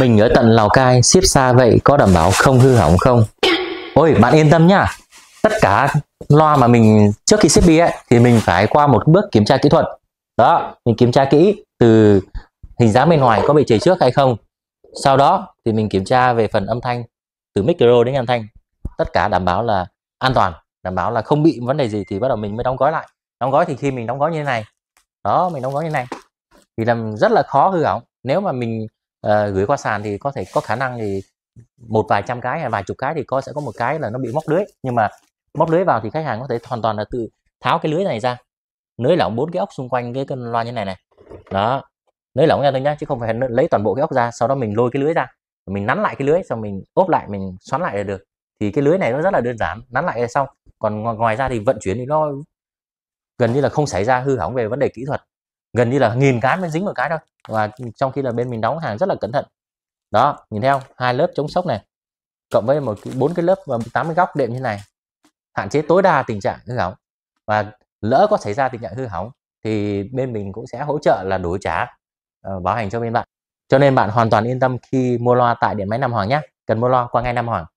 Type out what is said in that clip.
Mình ở tận Lào Cai, ship xa vậy có đảm bảo không hư hỏng không? Ôi, bạn yên tâm nhá. Tất cả loa mà mình trước khi ship đi ấy, thì mình phải qua một bước kiểm tra kỹ thuật. Đó, mình kiểm tra kỹ từ hình dáng bên ngoài có bị chảy trước hay không. Sau đó thì mình kiểm tra về phần âm thanh từ micro đến âm thanh. Tất cả đảm bảo là an toàn, đảm bảo là không bị vấn đề gì thì bắt đầu mình mới đóng gói lại. Đóng gói thì khi mình đóng gói như thế này. Đó, mình đóng gói như thế này thì làm rất là khó hư hỏng. Nếu mà mình à, gửi qua sàn thì có thể có khả năng thì một vài trăm cái hay vài chục cái thì có sẽ có một cái là nó bị móc lưới nhưng mà móc lưới vào thì khách hàng có thể hoàn toàn là tự tháo cái lưới này ra nới lỏng bốn cái ốc xung quanh cái cân loa như này này đó nới lỏng ra thôi nhá chứ không phải lấy toàn bộ cái ốc ra sau đó mình lôi cái lưới ra mình nắn lại cái lưới xong mình ốp lại mình xoắn lại là được thì cái lưới này nó rất là đơn giản nắn lại là xong còn ngoài ra thì vận chuyển thì nó gần như là không xảy ra hư hỏng về vấn đề kỹ thuật gần như là nghìn cái mới dính một cái thôi và trong khi là bên mình đóng hàng rất là cẩn thận đó nhìn theo hai lớp chống sốc này cộng với một bốn cái lớp và 80 góc đệm như này hạn chế tối đa tình trạng hư hỏng và lỡ có xảy ra tình trạng hư hỏng thì bên mình cũng sẽ hỗ trợ là đổi trả uh, ờ, bảo hành cho bên bạn cho nên bạn hoàn toàn yên tâm khi mua loa tại điện máy Nam Hoàng nhé cần mua loa qua ngay Nam Hoàng